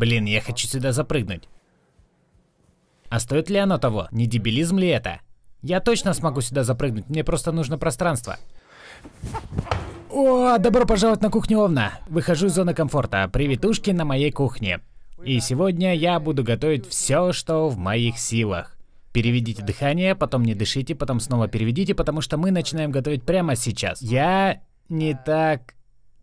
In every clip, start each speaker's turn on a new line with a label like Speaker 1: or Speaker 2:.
Speaker 1: Блин, я хочу сюда запрыгнуть. А стоит ли оно того? Не дебилизм ли это? Я точно смогу сюда запрыгнуть, мне просто нужно пространство. О, добро пожаловать на кухню Овна. Выхожу из зоны комфорта. Приветушки на моей кухне. И сегодня я буду готовить все, что в моих силах. Переведите дыхание, потом не дышите, потом снова переведите, потому что мы начинаем готовить прямо сейчас. Я не так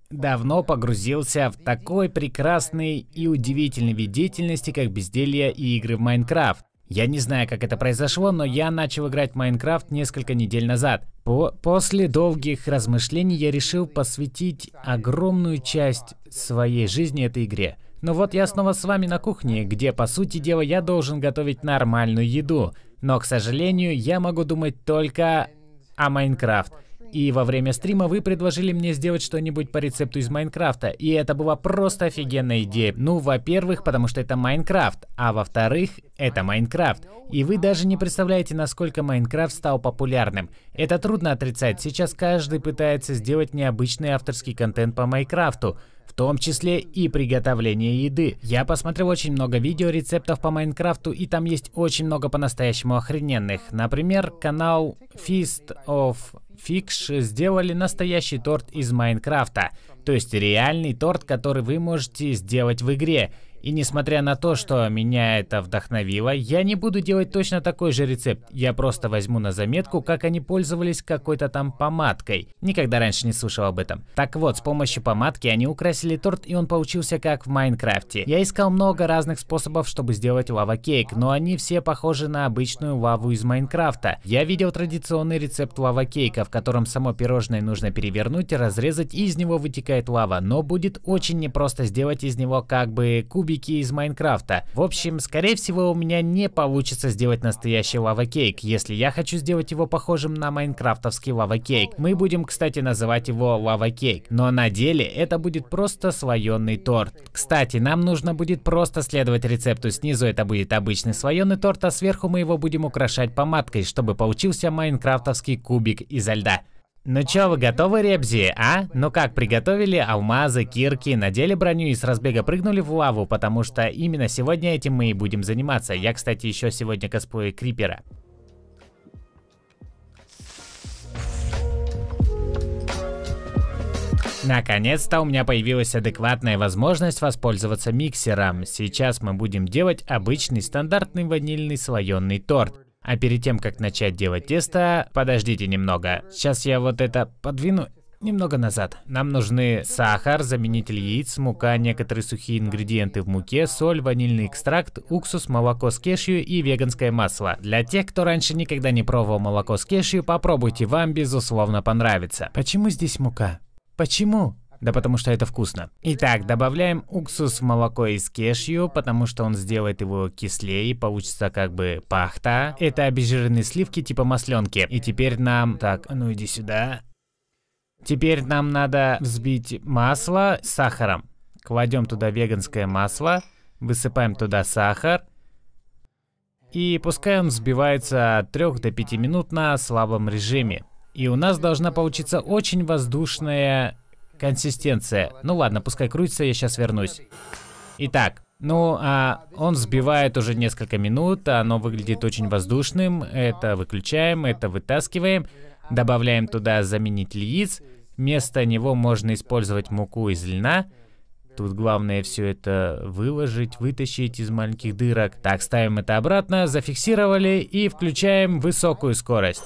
Speaker 1: давно погрузился в такой прекрасный и удивительный вид деятельности, как безделье и игры в Майнкрафт. Я не знаю, как это произошло, но я начал играть в Майнкрафт несколько недель назад. По после долгих размышлений я решил посвятить огромную часть своей жизни этой игре. Но ну вот я снова с вами на кухне, где, по сути дела, я должен готовить нормальную еду. Но, к сожалению, я могу думать только о Майнкрафт. И во время стрима вы предложили мне сделать что-нибудь по рецепту из Майнкрафта. И это была просто офигенная идея. Ну, во-первых, потому что это Майнкрафт. А во-вторых, это Майнкрафт. И вы даже не представляете, насколько Майнкрафт стал популярным. Это трудно отрицать. Сейчас каждый пытается сделать необычный авторский контент по Майнкрафту. В том числе и приготовление еды. Я посмотрел очень много видео рецептов по Майнкрафту, и там есть очень много по-настоящему охрененных. Например, канал Feast of Фикш сделали настоящий торт из Майнкрафта, то есть реальный торт, который вы можете сделать в игре. И несмотря на то, что меня это вдохновило, я не буду делать точно такой же рецепт. Я просто возьму на заметку, как они пользовались какой-то там помадкой. Никогда раньше не слышал об этом. Так вот, с помощью помадки они украсили торт, и он получился как в Майнкрафте. Я искал много разных способов, чтобы сделать лава-кейк, но они все похожи на обычную лаву из Майнкрафта. Я видел традиционный рецепт лава-кейка, в котором само пирожное нужно перевернуть, разрезать, и из него вытекает лава. Но будет очень непросто сделать из него как бы кубик кубики из Майнкрафта. В общем, скорее всего, у меня не получится сделать настоящий лава-кейк, если я хочу сделать его похожим на майнкрафтовский лава-кейк. Мы будем, кстати, называть его лава-кейк, но на деле это будет просто слоеный торт. Кстати, нам нужно будет просто следовать рецепту снизу, это будет обычный слоеный торт, а сверху мы его будем украшать помадкой, чтобы получился майнкрафтовский кубик изо льда. Ну чё, вы готовы, Ребзи, а? Ну как, приготовили алмазы, кирки, надели броню и с разбега прыгнули в лаву, потому что именно сегодня этим мы и будем заниматься. Я, кстати, еще сегодня косплею Крипера. Наконец-то у меня появилась адекватная возможность воспользоваться миксером. Сейчас мы будем делать обычный стандартный ванильный слоеный торт. А перед тем, как начать делать тесто, подождите немного. Сейчас я вот это подвину немного назад. Нам нужны сахар, заменитель яиц, мука, некоторые сухие ингредиенты в муке, соль, ванильный экстракт, уксус, молоко с кешью и веганское масло. Для тех, кто раньше никогда не пробовал молоко с кешью, попробуйте, вам безусловно понравится. Почему здесь мука? Почему? Да потому что это вкусно. Итак, добавляем уксус в молоко из кешью, потому что он сделает его кислее, получится как бы пахта. Это обезжиренные сливки типа масленки. И теперь нам... Так, ну иди сюда. Теперь нам надо взбить масло с сахаром. Кладем туда веганское масло, высыпаем туда сахар. И пускай он взбивается от 3 до 5 минут на слабом режиме. И у нас должна получиться очень воздушная Консистенция. Ну ладно, пускай крутится, я сейчас вернусь. Итак, ну, а он взбивает уже несколько минут, а оно выглядит очень воздушным. Это выключаем, это вытаскиваем. Добавляем туда заменитель яиц. Вместо него можно использовать муку из льна. Тут главное все это выложить, вытащить из маленьких дырок. Так, ставим это обратно, зафиксировали и включаем высокую скорость.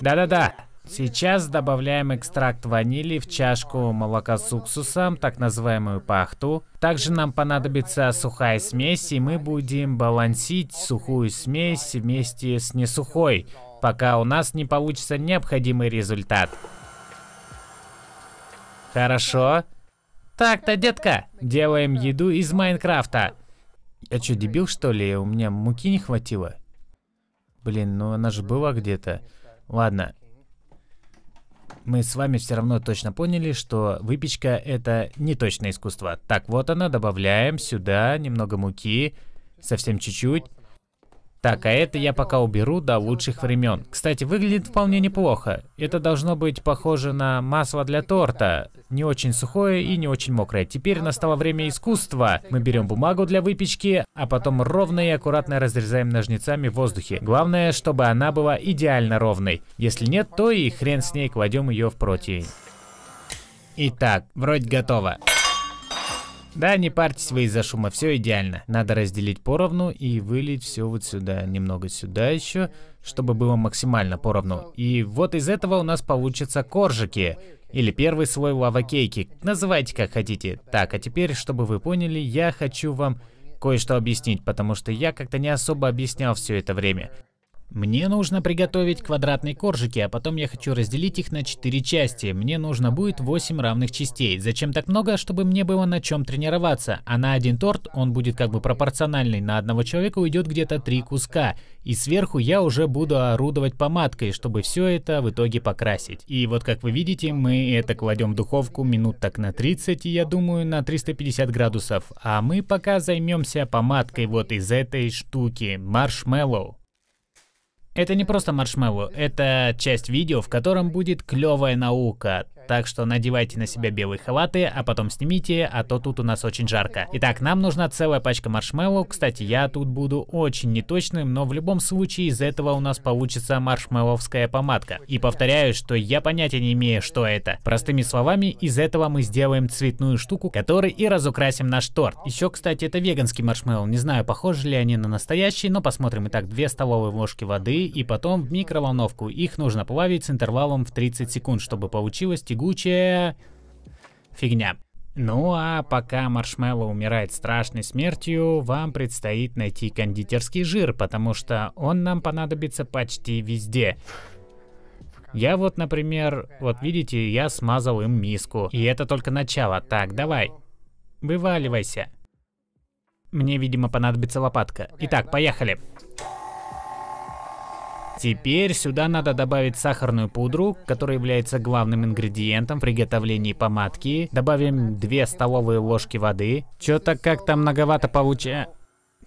Speaker 1: Да-да-да, Сейчас добавляем экстракт ванили в чашку молока с уксусом, так называемую пахту. Также нам понадобится сухая смесь, и мы будем балансить сухую смесь вместе с несухой, пока у нас не получится необходимый результат. Хорошо. Так-то, детка, делаем еду из Майнкрафта. Я что, дебил что ли? У меня муки не хватило? Блин, ну она же была где-то. Ладно, мы с вами все равно точно поняли, что выпечка это не точное искусство. Так, вот она, добавляем сюда немного муки, совсем чуть-чуть. Так, а это я пока уберу до лучших времен. Кстати, выглядит вполне неплохо. Это должно быть похоже на масло для торта. Не очень сухое и не очень мокрое. Теперь настало время искусства. Мы берем бумагу для выпечки, а потом ровно и аккуратно разрезаем ножницами в воздухе. Главное, чтобы она была идеально ровной. Если нет, то и хрен с ней, кладем ее в противень. Итак, вроде готово. Да, не парьтесь вы из-за шума, все идеально. Надо разделить поровну и вылить все вот сюда, немного сюда еще, чтобы было максимально поровну. И вот из этого у нас получатся коржики. Или первый слой лава-кейки, называйте как хотите. Так, а теперь, чтобы вы поняли, я хочу вам кое-что объяснить, потому что я как-то не особо объяснял все это время. Мне нужно приготовить квадратные коржики, а потом я хочу разделить их на 4 части. Мне нужно будет 8 равных частей. Зачем так много, чтобы мне было на чем тренироваться? А на один торт он будет как бы пропорциональный. На одного человека уйдет где-то 3 куска. И сверху я уже буду орудовать помадкой, чтобы все это в итоге покрасить. И вот как вы видите, мы это кладем в духовку минут так на 30 и я думаю на 350 градусов. А мы пока займемся помадкой вот из этой штуки. Маршмеллоу. Это не просто маршмеллоу, это часть видео, в котором будет клевая наука. Так что надевайте на себя белые халаты, а потом снимите, а то тут у нас очень жарко. Итак, нам нужна целая пачка маршмеллоу. Кстати, я тут буду очень неточным, но в любом случае из этого у нас получится маршмелловская помадка. И повторяю, что я понятия не имею, что это. Простыми словами, из этого мы сделаем цветную штуку, которой и разукрасим наш торт. Еще, кстати, это веганский маршмеллоу. Не знаю, похожи ли они на настоящий, но посмотрим. Итак, 2 столовые ложки воды и потом в микроволновку. Их нужно плавить с интервалом в 30 секунд, чтобы получилась тягучая фигня. Ну а пока маршмелло умирает страшной смертью, вам предстоит найти кондитерский жир, потому что он нам понадобится почти везде. Я вот, например, вот видите, я смазал им миску. И это только начало. Так, давай. Вываливайся. Мне, видимо, понадобится лопатка. Итак, поехали. Поехали. Теперь сюда надо добавить сахарную пудру, которая является главным ингредиентом приготовлении помадки. Добавим 2 столовые ложки воды. Чё-то как-то многовато получа...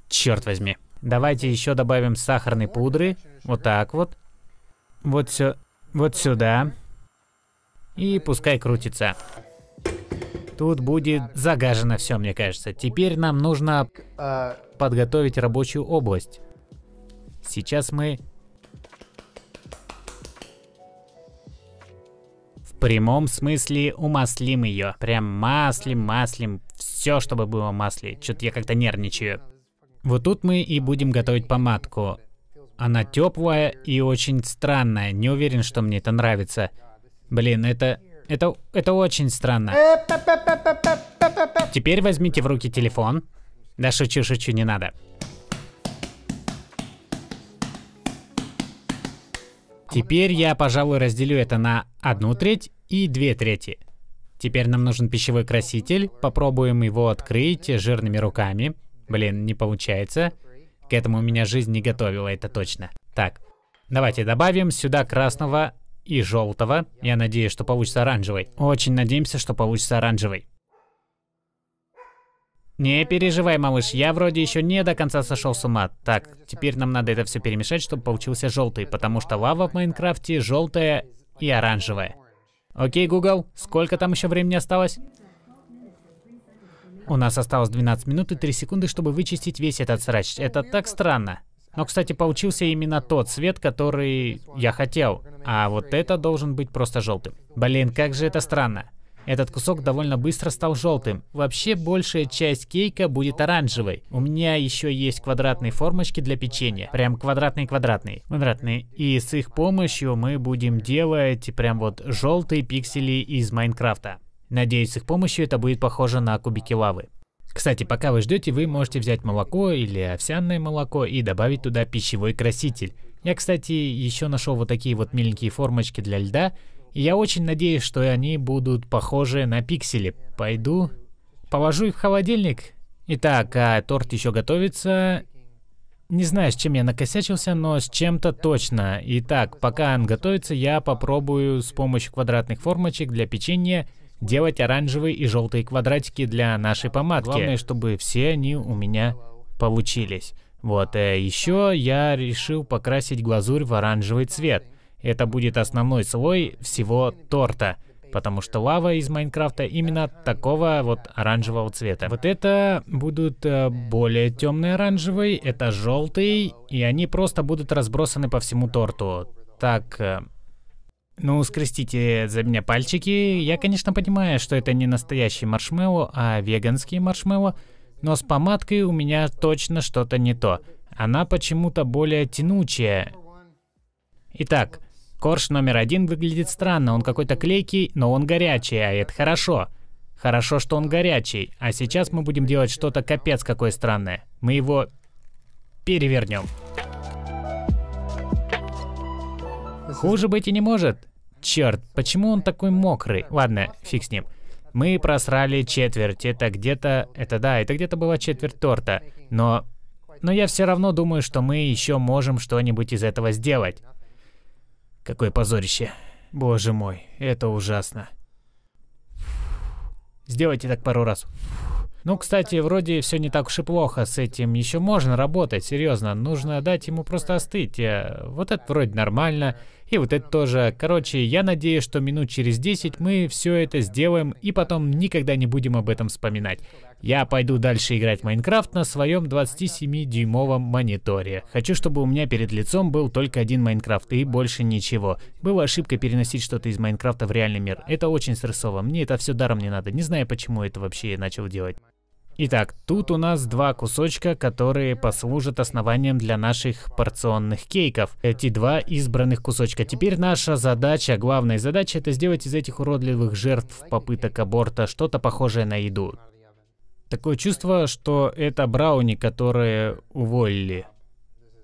Speaker 1: Черт возьми. Давайте еще добавим сахарной пудры. Вот так вот. Вот все, Вот сюда. И пускай крутится. Тут будет загажено все, мне кажется. Теперь нам нужно а. подготовить рабочую область. Сейчас мы прямом смысле умаслим ее. Прям маслим, маслим, все, чтобы было масли. Что-то я как-то нервничаю. Вот тут мы и будем готовить помадку. Она теплая и очень странная. Не уверен, что мне это нравится. Блин, это... Это, это очень странно. Теперь возьмите в руки телефон. Да шучу, шучу, не надо. Теперь я, пожалуй, разделю это на одну треть и две трети. Теперь нам нужен пищевой краситель. Попробуем его открыть жирными руками. Блин, не получается. К этому у меня жизнь не готовила, это точно. Так, давайте добавим сюда красного и желтого. Я надеюсь, что получится оранжевый. Очень надеемся, что получится оранжевый. Не переживай, малыш, я вроде еще не до конца сошел с ума. Так, теперь нам надо это все перемешать, чтобы получился желтый, потому что лава в Майнкрафте желтая и оранжевая. Окей, Google, сколько там еще времени осталось? У нас осталось 12 минут и 3 секунды, чтобы вычистить весь этот срач. Это так странно. Но, кстати, получился именно тот цвет, который я хотел. А вот это должен быть просто желтым. Блин, как же это странно. Этот кусок довольно быстро стал желтым. Вообще большая часть кейка будет оранжевой. У меня еще есть квадратные формочки для печенья. Прям квадратные-квадратные. Квадратные. И с их помощью мы будем делать прям вот желтые пиксели из Майнкрафта. Надеюсь, с их помощью это будет похоже на кубики лавы. Кстати, пока вы ждете, вы можете взять молоко или овсяное молоко и добавить туда пищевой краситель. Я, кстати, еще нашел вот такие вот миленькие формочки для льда, я очень надеюсь, что они будут похожи на пиксели. Пойду, положу их в холодильник. Итак, а торт еще готовится. Не знаю, с чем я накосячился, но с чем-то точно. Итак, пока он готовится, я попробую с помощью квадратных формочек для печенья делать оранжевые и желтые квадратики для нашей помадки. Главное, чтобы все они у меня получились. Вот, э, еще я решил покрасить глазурь в оранжевый цвет. Это будет основной слой всего торта, потому что лава из Майнкрафта именно такого вот оранжевого цвета. Вот это будут э, более темные оранжевый, это желтый, и они просто будут разбросаны по всему торту. Так, э, ну, скрестите за меня пальчики. Я, конечно, понимаю, что это не настоящий маршмеллоу, а веганский маршмеллоу, но с помадкой у меня точно что-то не то. Она почему-то более тянучая. Итак, Корж номер один выглядит странно, он какой-то клейкий, но он горячий, а это хорошо. Хорошо, что он горячий, а сейчас мы будем делать что-то капец какое странное. Мы его перевернем. Хуже быть и не может. Черт, почему он такой мокрый? Ладно, фиг с ним. Мы просрали четверть, это где-то... Это да, это где-то была четверть торта. Но... Но я все равно думаю, что мы еще можем что-нибудь из этого сделать. Какое позорище. Боже мой, это ужасно. Сделайте так пару раз. Ну, кстати, вроде все не так уж и плохо с этим. Еще можно работать, серьезно. Нужно дать ему просто остыть. Э, вот это вроде нормально. И вот это тоже. Короче, я надеюсь, что минут через 10 мы все это сделаем и потом никогда не будем об этом вспоминать. Я пойду дальше играть в Майнкрафт на своем 27-дюймовом мониторе. Хочу, чтобы у меня перед лицом был только один Майнкрафт и больше ничего. Была ошибка переносить что-то из Майнкрафта в реальный мир. Это очень стрессово. Мне это все даром не надо. Не знаю, почему это вообще я начал делать. Итак, тут у нас два кусочка, которые послужат основанием для наших порционных кейков. Эти два избранных кусочка. Теперь наша задача, главная задача, это сделать из этих уродливых жертв попыток аборта что-то похожее на еду. Такое чувство, что это брауни, которые уволили.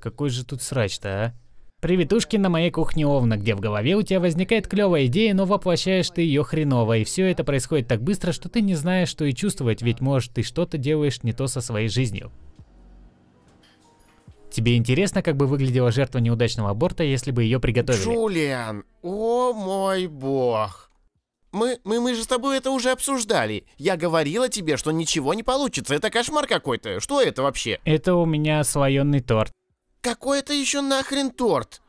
Speaker 1: Какой же тут срач-то, а? Приветушки на моей кухне овна, где в голове у тебя возникает клевая идея, но воплощаешь ты ее хреново, и все это происходит так быстро, что ты не знаешь, что и чувствовать, ведь может ты что-то делаешь не то со своей жизнью. Тебе интересно, как бы выглядела жертва неудачного аборта, если бы ее приготовили?
Speaker 2: Джулиан, о мой бог. Мы, мы, мы же с тобой это уже обсуждали. Я говорила тебе, что ничего не получится. Это кошмар какой-то. Что это вообще?
Speaker 1: Это у меня слоеный торт.
Speaker 2: Какой это еще нахрен торт?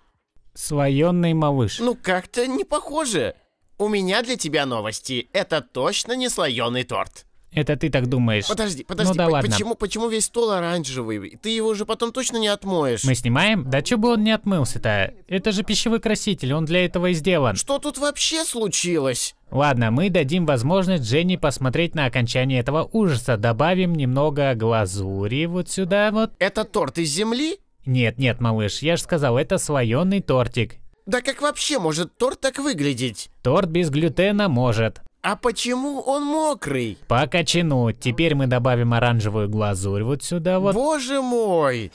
Speaker 2: Слоенный малыш. Ну как-то не похоже. У меня для тебя новости. Это точно не слоеный торт. Это ты так думаешь. Подожди, подожди. Ну да ладно. Почему, почему весь стол оранжевый? Ты его уже потом точно не отмоешь. Мы
Speaker 1: снимаем? Да чё бы он не отмылся-то? Это же пищевой краситель, он для этого и сделан. Что тут вообще случилось? Ладно, мы дадим возможность Дженни посмотреть на окончание этого ужаса. Добавим немного глазури вот сюда вот. Это торт из земли? Нет, нет, малыш, я же сказал, это слоеный тортик. Да как вообще может торт так выглядеть? Торт без глютена может. А почему он мокрый? По Теперь мы добавим оранжевую глазурь вот сюда вот. Боже мой!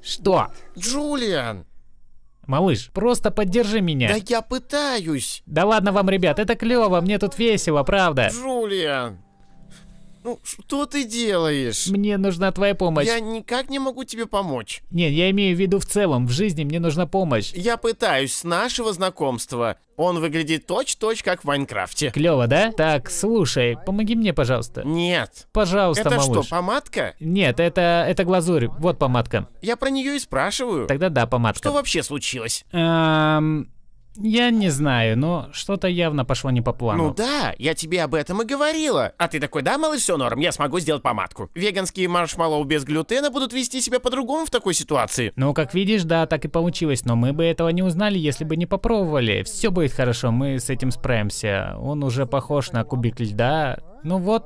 Speaker 1: Что? Джулиан! Малыш, просто поддержи меня. Да я пытаюсь. Да ладно вам, ребят, это клево, мне тут весело, правда.
Speaker 2: Джулиан. Ну, что
Speaker 1: ты делаешь? Мне нужна твоя помощь. Я
Speaker 2: никак не могу тебе помочь. Нет, я имею в виду в целом, в жизни мне нужна помощь. Я пытаюсь с нашего знакомства. Он выглядит точь-точь, как в Майнкрафте. Клево, да? Так, слушай,
Speaker 1: помоги мне, пожалуйста. Нет. Пожалуйста, это малыш. Это что,
Speaker 2: помадка?
Speaker 1: Нет, это, это глазурь. Вот помадка.
Speaker 2: Я про нее и спрашиваю. Тогда да, помадка. Что вообще случилось?
Speaker 1: Эм... Я не знаю, но что-то явно пошло не по плану. Ну
Speaker 2: да, я тебе об этом и говорила. А ты такой, да, малыш, все норм, я смогу сделать помадку. Веганские маршмеллоу без глютена будут вести себя по-другому в такой ситуации.
Speaker 1: Ну, как видишь, да, так и получилось, но мы бы этого не узнали, если бы не попробовали. Все будет хорошо, мы с этим справимся. Он уже похож на кубик льда. Ну вот,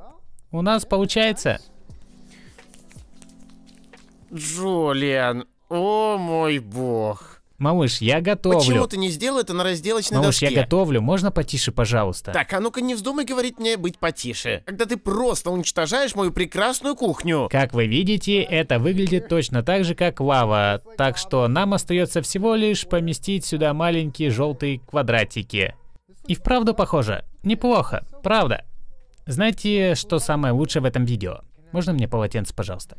Speaker 1: у нас получается.
Speaker 2: Джулиан, о мой бог. Малыш, я готовлю. Почему ты не сделал это на разделочной Малыш, доске? я
Speaker 1: готовлю. Можно потише, пожалуйста?
Speaker 2: Так, а ну-ка не вздумай говорить мне быть потише, когда ты просто уничтожаешь мою прекрасную кухню. Как вы видите, это выглядит
Speaker 1: точно так же, как лава. Так что нам остается всего лишь поместить сюда маленькие желтые квадратики. И вправду похоже. Неплохо, правда. Знаете, что самое лучшее в этом видео? Можно мне полотенце, пожалуйста?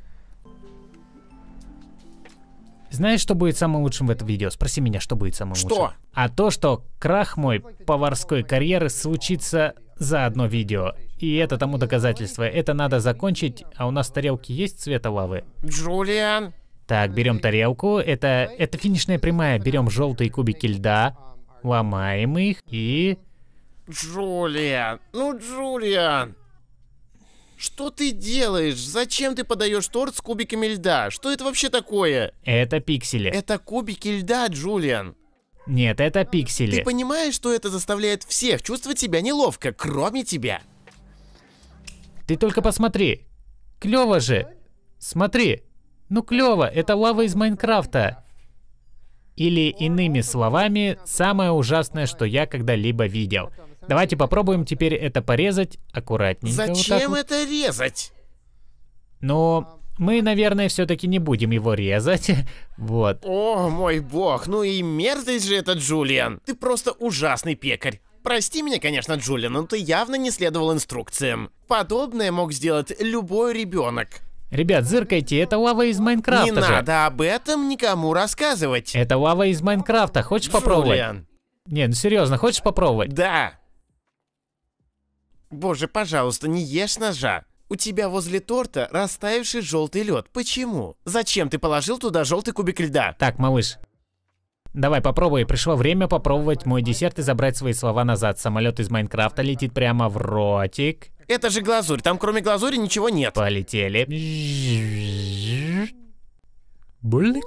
Speaker 1: Знаешь, что будет самым лучшим в этом видео? Спроси меня, что будет самым что? лучшим. Что? А то, что крах мой поварской карьеры случится за одно видео. И это тому доказательство. Это надо закончить, а у нас тарелки есть цвета лавы?
Speaker 2: Джулиан!
Speaker 1: Так, берем тарелку. Это, это финишная прямая. Берем желтые кубики льда,
Speaker 2: ломаем их и... Джулиан! Ну, Джулиан! Что ты делаешь? Зачем ты подаешь торт с кубиками льда? Что это вообще такое? Это пиксели. Это кубики льда, Джулиан.
Speaker 1: Нет, это пиксели. Ты
Speaker 2: понимаешь, что это заставляет всех чувствовать себя неловко, кроме тебя? Ты только посмотри. Клево же. Смотри. Ну клево,
Speaker 1: это лава из Майнкрафта. Или иными словами, самое ужасное, что я когда-либо видел. Давайте попробуем теперь это порезать аккуратненько. Зачем вот
Speaker 2: это резать?
Speaker 1: Но мы, наверное, все-таки не будем его резать. вот.
Speaker 2: О, мой бог, ну и мерзость же этот Джулиан. Ты просто ужасный пекарь. Прости меня, конечно, Джулиан, но ты явно не следовал инструкциям. Подобное мог сделать любой ребенок. Ребят, зыркайте, это лава из Майнкрафта Не же. надо об этом никому рассказывать. Это лава из Майнкрафта, хочешь Джулиан. попробовать? Не, ну серьезно, хочешь попробовать? Да. Боже, пожалуйста, не ешь ножа. У тебя возле торта растаявший желтый лед. Почему? Зачем ты положил туда желтый кубик льда? Так, малыш. Давай попробуй. Пришло время попробовать
Speaker 1: мой десерт и забрать свои слова назад. Самолет из Майнкрафта летит прямо в ротик. Это
Speaker 2: же глазурь. Там кроме глазури ничего нет. Полетели. Булик?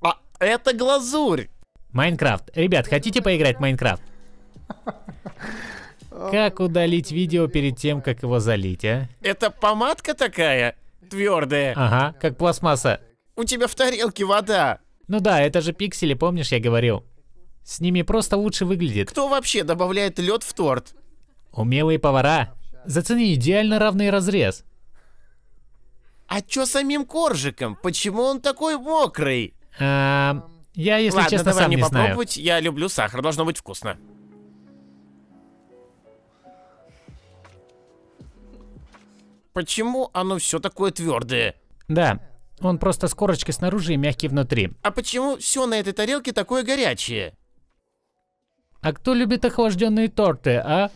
Speaker 2: А, это глазурь. Майнкрафт. Ребят, хотите
Speaker 1: поиграть в Майнкрафт? Как удалить видео перед тем, как его залить, а?
Speaker 2: Это помадка такая? Твердая. Ага, как пластмасса. У тебя в тарелке вода. Ну да, это же пиксели, помнишь, я говорил. С ними просто лучше выглядит. Кто вообще добавляет лед в торт? Умелые повара. Зацени идеально равный разрез. А чё самим коржиком? Почему он такой мокрый? А, я, если Ладно, честно, давай сам мне не знаю. попробовать. Я люблю сахар, должно быть вкусно. Почему оно все такое твердое?
Speaker 1: Да, он просто с корочкой снаружи и мягкий внутри.
Speaker 2: А почему все на этой тарелке такое горячее?
Speaker 1: А кто любит охлажденные торты, а?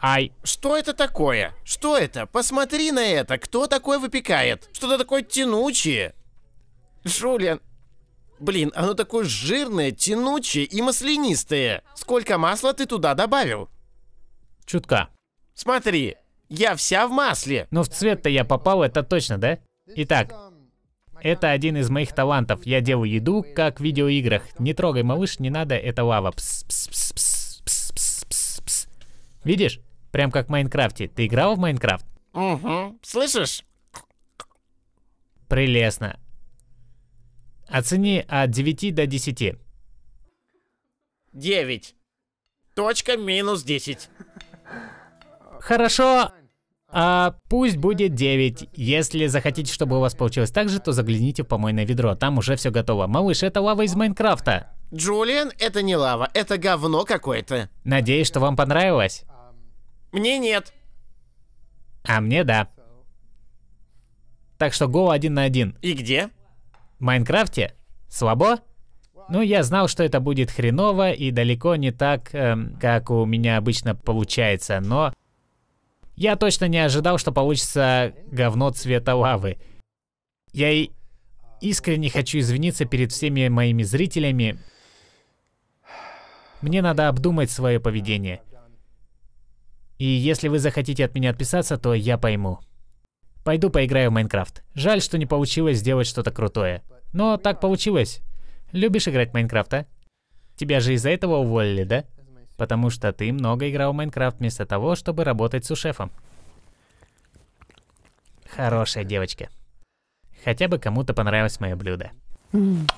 Speaker 2: Ай. Что это такое? Что это? Посмотри на это. Кто такое выпекает? Что-то такое тянучее. Жулиан. Блин, оно такое жирное, тянучее и маслянистое. Сколько масла ты туда добавил? Чутка. Смотри, я вся в масле. Но ну, в цвет-то я попал, это точно, да? Итак,
Speaker 1: это один из моих талантов. Я делаю еду, как в видеоиграх. Не трогай, малыш, не надо, это лава. Пс -пс -пс -пс -пс -пс -пс -пс. Видишь? Прям как в Майнкрафте. Ты играл в Майнкрафт?
Speaker 2: Угу. Слышишь?
Speaker 1: Прелестно. Оцени от 9 до 10.
Speaker 2: 9. Точка минус 10.
Speaker 1: Хорошо. А пусть будет 9. Если захотите, чтобы у вас получилось так же, то загляните в помойное ведро. Там уже все готово. Малыш, это лава из Майнкрафта.
Speaker 2: Джулиан, это не лава, это говно какое-то.
Speaker 1: Надеюсь, что вам понравилось. Мне нет. А мне да. Так что го один на один. И где? В Майнкрафте? Слабо? Ну, я знал, что это будет хреново и далеко не так, эм, как у меня обычно получается, но я точно не ожидал, что получится говно цвета лавы. Я и искренне хочу извиниться перед всеми моими зрителями. Мне надо обдумать свое поведение. И если вы захотите от меня отписаться, то я пойму. Пойду поиграю в Майнкрафт. Жаль, что не получилось сделать что-то крутое. Но так получилось. Любишь играть в Майнкрафт, а? Тебя же из-за этого уволили, да? Потому что ты много играл в Майнкрафт вместо того, чтобы работать с шефом. Хорошая девочка. Хотя бы кому-то понравилось мое блюдо. Mm.